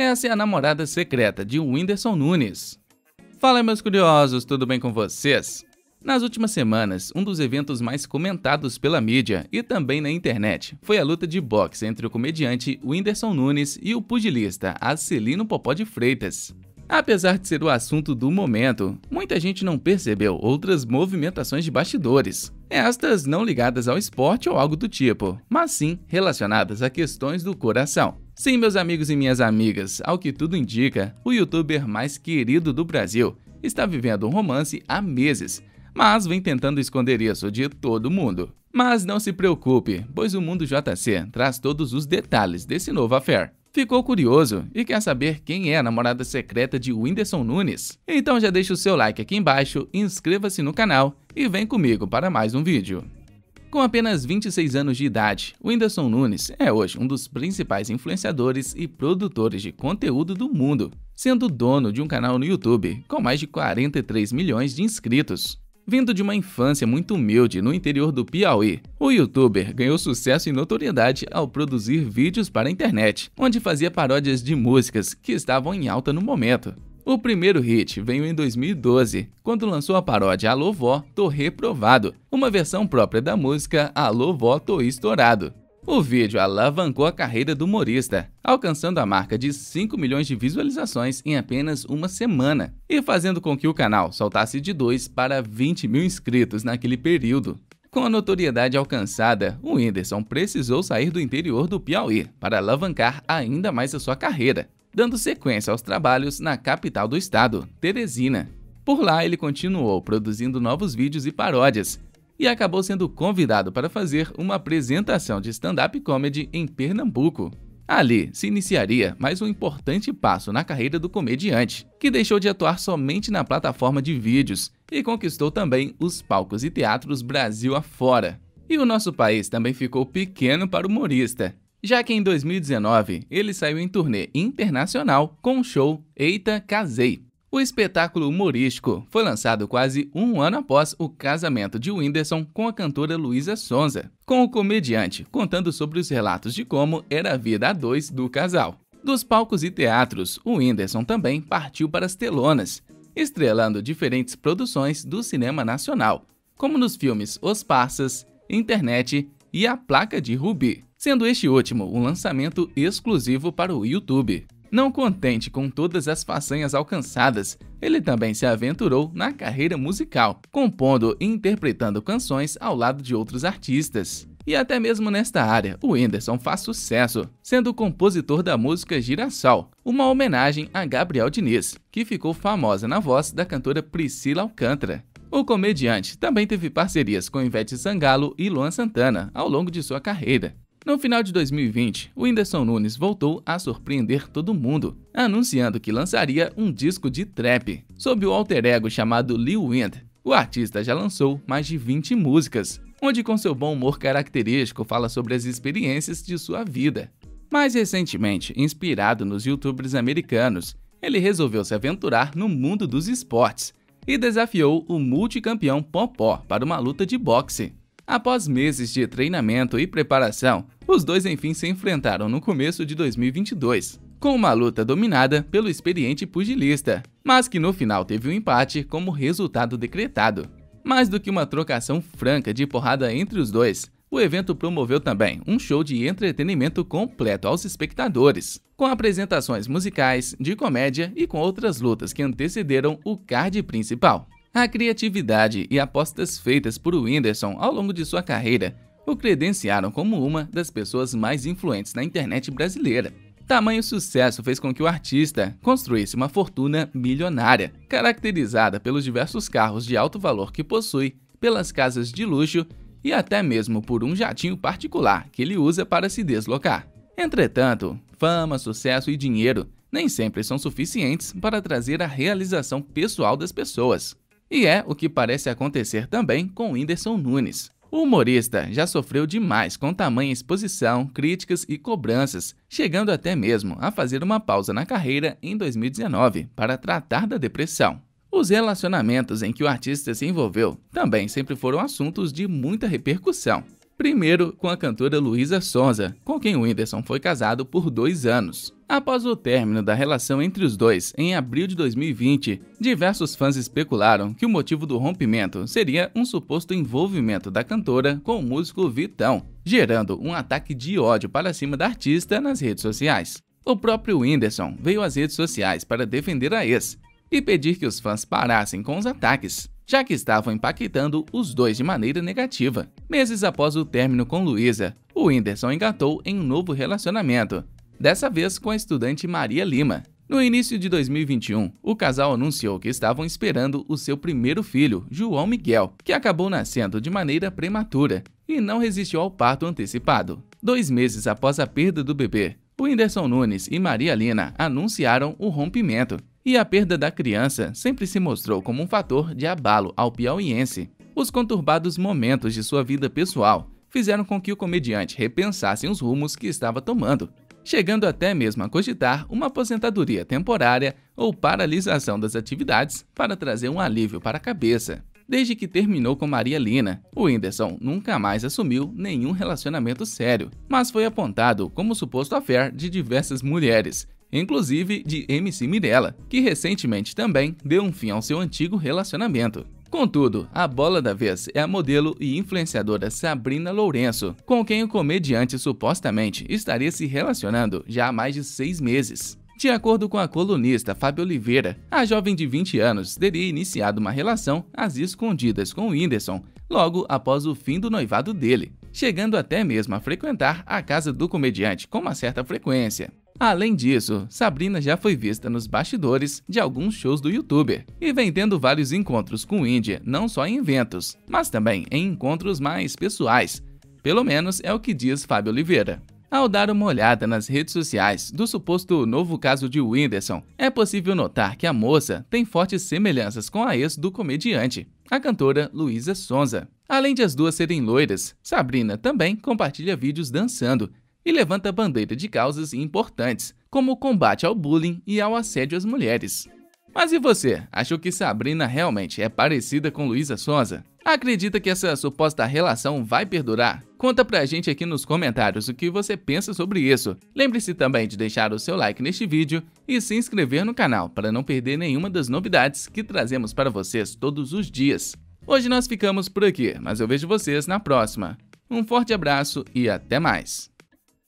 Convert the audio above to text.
Essa é a namorada secreta de Whindersson Nunes. Fala, meus curiosos, tudo bem com vocês? Nas últimas semanas, um dos eventos mais comentados pela mídia e também na internet foi a luta de boxe entre o comediante Whindersson Nunes e o pugilista Acelino Popó de Freitas. Apesar de ser o assunto do momento, muita gente não percebeu outras movimentações de bastidores. Estas não ligadas ao esporte ou algo do tipo, mas sim relacionadas a questões do coração. Sim, meus amigos e minhas amigas, ao que tudo indica, o youtuber mais querido do Brasil está vivendo um romance há meses, mas vem tentando esconder isso de todo mundo. Mas não se preocupe, pois o Mundo JC traz todos os detalhes desse novo affair. Ficou curioso e quer saber quem é a namorada secreta de Whindersson Nunes? Então já deixa o seu like aqui embaixo, inscreva-se no canal e vem comigo para mais um vídeo. Com apenas 26 anos de idade, o Whindersson Nunes é hoje um dos principais influenciadores e produtores de conteúdo do mundo, sendo dono de um canal no YouTube com mais de 43 milhões de inscritos. Vindo de uma infância muito humilde no interior do Piauí, o youtuber ganhou sucesso e notoriedade ao produzir vídeos para a internet, onde fazia paródias de músicas que estavam em alta no momento. O primeiro hit veio em 2012, quando lançou a paródia Alô Vó, Tô Reprovado, uma versão própria da música Alô Vó, Tô Estourado. O vídeo alavancou a carreira do humorista, alcançando a marca de 5 milhões de visualizações em apenas uma semana e fazendo com que o canal saltasse de 2 para 20 mil inscritos naquele período. Com a notoriedade alcançada, o Whindersson precisou sair do interior do Piauí para alavancar ainda mais a sua carreira dando sequência aos trabalhos na capital do estado, Teresina. Por lá, ele continuou produzindo novos vídeos e paródias, e acabou sendo convidado para fazer uma apresentação de stand-up comedy em Pernambuco. Ali se iniciaria mais um importante passo na carreira do comediante, que deixou de atuar somente na plataforma de vídeos e conquistou também os palcos e teatros Brasil afora. E o nosso país também ficou pequeno para o humorista, já que em 2019 ele saiu em turnê internacional com o show Eita Casei. O espetáculo humorístico foi lançado quase um ano após o casamento de Whindersson com a cantora Luísa Sonza, com o comediante contando sobre os relatos de como era a vida a dois do casal. Dos palcos e teatros, o Whindersson também partiu para as telonas, estrelando diferentes produções do cinema nacional, como nos filmes Os Passas, Internet e A Placa de Rubi sendo este último um lançamento exclusivo para o YouTube. Não contente com todas as façanhas alcançadas, ele também se aventurou na carreira musical, compondo e interpretando canções ao lado de outros artistas. E até mesmo nesta área, o Whindersson faz sucesso, sendo compositor da música Girassol, uma homenagem a Gabriel Diniz, que ficou famosa na voz da cantora Priscila Alcântara. O comediante também teve parcerias com Ivete Sangalo e Luan Santana ao longo de sua carreira. No final de 2020, o Whindersson Nunes voltou a surpreender todo mundo, anunciando que lançaria um disco de trap, sob o alter ego chamado Lil Wind. O artista já lançou mais de 20 músicas, onde com seu bom humor característico fala sobre as experiências de sua vida. Mais recentemente, inspirado nos youtubers americanos, ele resolveu se aventurar no mundo dos esportes e desafiou o multicampeão Popó para uma luta de boxe. Após meses de treinamento e preparação, os dois enfim se enfrentaram no começo de 2022, com uma luta dominada pelo experiente pugilista, mas que no final teve um empate como resultado decretado. Mais do que uma trocação franca de porrada entre os dois, o evento promoveu também um show de entretenimento completo aos espectadores, com apresentações musicais, de comédia e com outras lutas que antecederam o card principal. A criatividade e apostas feitas por Whindersson ao longo de sua carreira o credenciaram como uma das pessoas mais influentes na internet brasileira. Tamanho sucesso fez com que o artista construísse uma fortuna milionária, caracterizada pelos diversos carros de alto valor que possui, pelas casas de luxo e até mesmo por um jatinho particular que ele usa para se deslocar. Entretanto, fama, sucesso e dinheiro nem sempre são suficientes para trazer a realização pessoal das pessoas. E é o que parece acontecer também com Whindersson Nunes. O humorista já sofreu demais com tamanha exposição, críticas e cobranças, chegando até mesmo a fazer uma pausa na carreira em 2019 para tratar da depressão. Os relacionamentos em que o artista se envolveu também sempre foram assuntos de muita repercussão. Primeiro com a cantora Luísa Sonza, com quem o Whindersson foi casado por dois anos. Após o término da relação entre os dois, em abril de 2020, diversos fãs especularam que o motivo do rompimento seria um suposto envolvimento da cantora com o músico Vitão, gerando um ataque de ódio para cima da artista nas redes sociais. O próprio Whindersson veio às redes sociais para defender a ex e pedir que os fãs parassem com os ataques já que estavam impactando os dois de maneira negativa. Meses após o término com Luísa, o Whindersson engatou em um novo relacionamento, dessa vez com a estudante Maria Lima. No início de 2021, o casal anunciou que estavam esperando o seu primeiro filho, João Miguel, que acabou nascendo de maneira prematura e não resistiu ao parto antecipado. Dois meses após a perda do bebê, o Whindersson Nunes e Maria Lina anunciaram o rompimento e a perda da criança sempre se mostrou como um fator de abalo ao piauiense. Os conturbados momentos de sua vida pessoal fizeram com que o comediante repensasse os rumos que estava tomando, chegando até mesmo a cogitar uma aposentadoria temporária ou paralisação das atividades para trazer um alívio para a cabeça. Desde que terminou com Maria Lina, o Whindersson nunca mais assumiu nenhum relacionamento sério, mas foi apontado como suposto affair de diversas mulheres, inclusive de MC Mirella, que recentemente também deu um fim ao seu antigo relacionamento. Contudo, a bola da vez é a modelo e influenciadora Sabrina Lourenço, com quem o comediante supostamente estaria se relacionando já há mais de seis meses. De acordo com a colunista Fábio Oliveira, a jovem de 20 anos teria iniciado uma relação às escondidas com o Whindersson logo após o fim do noivado dele, chegando até mesmo a frequentar a casa do comediante com uma certa frequência. Além disso, Sabrina já foi vista nos bastidores de alguns shows do youtuber e vem tendo vários encontros com o Indy, não só em eventos, mas também em encontros mais pessoais. Pelo menos é o que diz Fábio Oliveira. Ao dar uma olhada nas redes sociais do suposto novo caso de Whindersson, é possível notar que a moça tem fortes semelhanças com a ex do comediante, a cantora Luísa Sonza. Além de as duas serem loiras, Sabrina também compartilha vídeos dançando e levanta a bandeira de causas importantes, como o combate ao bullying e ao assédio às mulheres. Mas e você? Achou que Sabrina realmente é parecida com Luísa Sonza? Acredita que essa suposta relação vai perdurar? Conta pra gente aqui nos comentários o que você pensa sobre isso. Lembre-se também de deixar o seu like neste vídeo e se inscrever no canal para não perder nenhuma das novidades que trazemos para vocês todos os dias. Hoje nós ficamos por aqui, mas eu vejo vocês na próxima. Um forte abraço e até mais!